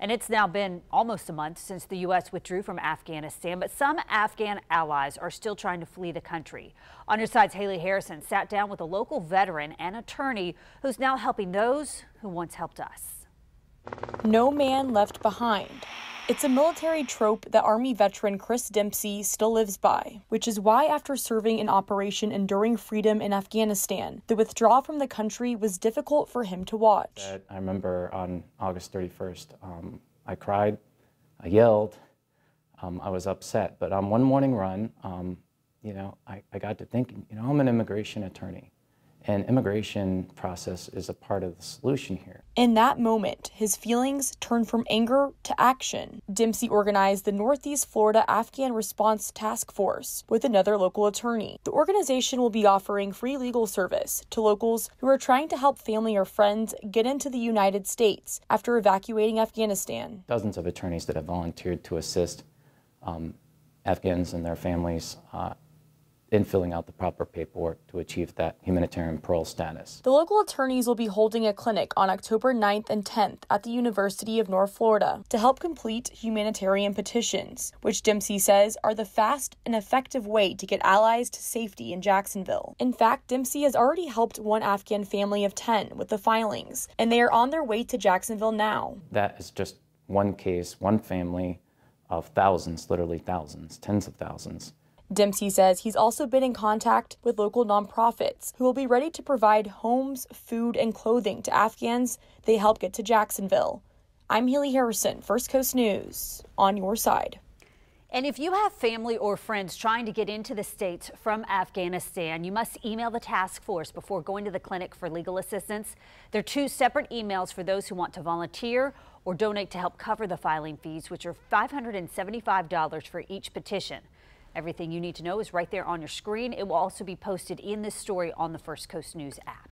And it's now been almost a month since the U.S. withdrew from Afghanistan, but some Afghan allies are still trying to flee the country. Undersides Haley Harrison sat down with a local veteran and attorney who's now helping those who once helped us. No man left behind. It's a military trope that Army veteran Chris Dempsey still lives by, which is why, after serving in Operation Enduring Freedom in Afghanistan, the withdrawal from the country was difficult for him to watch. I remember on August 31st, um, I cried, I yelled, um, I was upset. But on one morning run, um, you know, I, I got to thinking, you know, I'm an immigration attorney. And immigration process is a part of the solution here. In that moment, his feelings turned from anger to action. Dempsey organized the Northeast Florida Afghan Response Task Force with another local attorney. The organization will be offering free legal service to locals who are trying to help family or friends get into the United States after evacuating Afghanistan. Dozens of attorneys that have volunteered to assist um, Afghans and their families uh, in filling out the proper paperwork to achieve that humanitarian parole status. The local attorneys will be holding a clinic on October 9th and 10th at the University of North Florida to help complete humanitarian petitions, which Dempsey says are the fast and effective way to get allies to safety in Jacksonville. In fact, Dempsey has already helped one Afghan family of 10 with the filings, and they are on their way to Jacksonville now. That is just one case, one family of thousands, literally thousands, tens of thousands Dempsey says he's also been in contact with local nonprofits who will be ready to provide homes, food, and clothing to Afghans they help get to Jacksonville. I'm Healy Harrison, First Coast News, on your side. And if you have family or friends trying to get into the States from Afghanistan, you must email the task force before going to the clinic for legal assistance. There are two separate emails for those who want to volunteer or donate to help cover the filing fees, which are $575 for each petition. Everything you need to know is right there on your screen. It will also be posted in this story on the First Coast News app.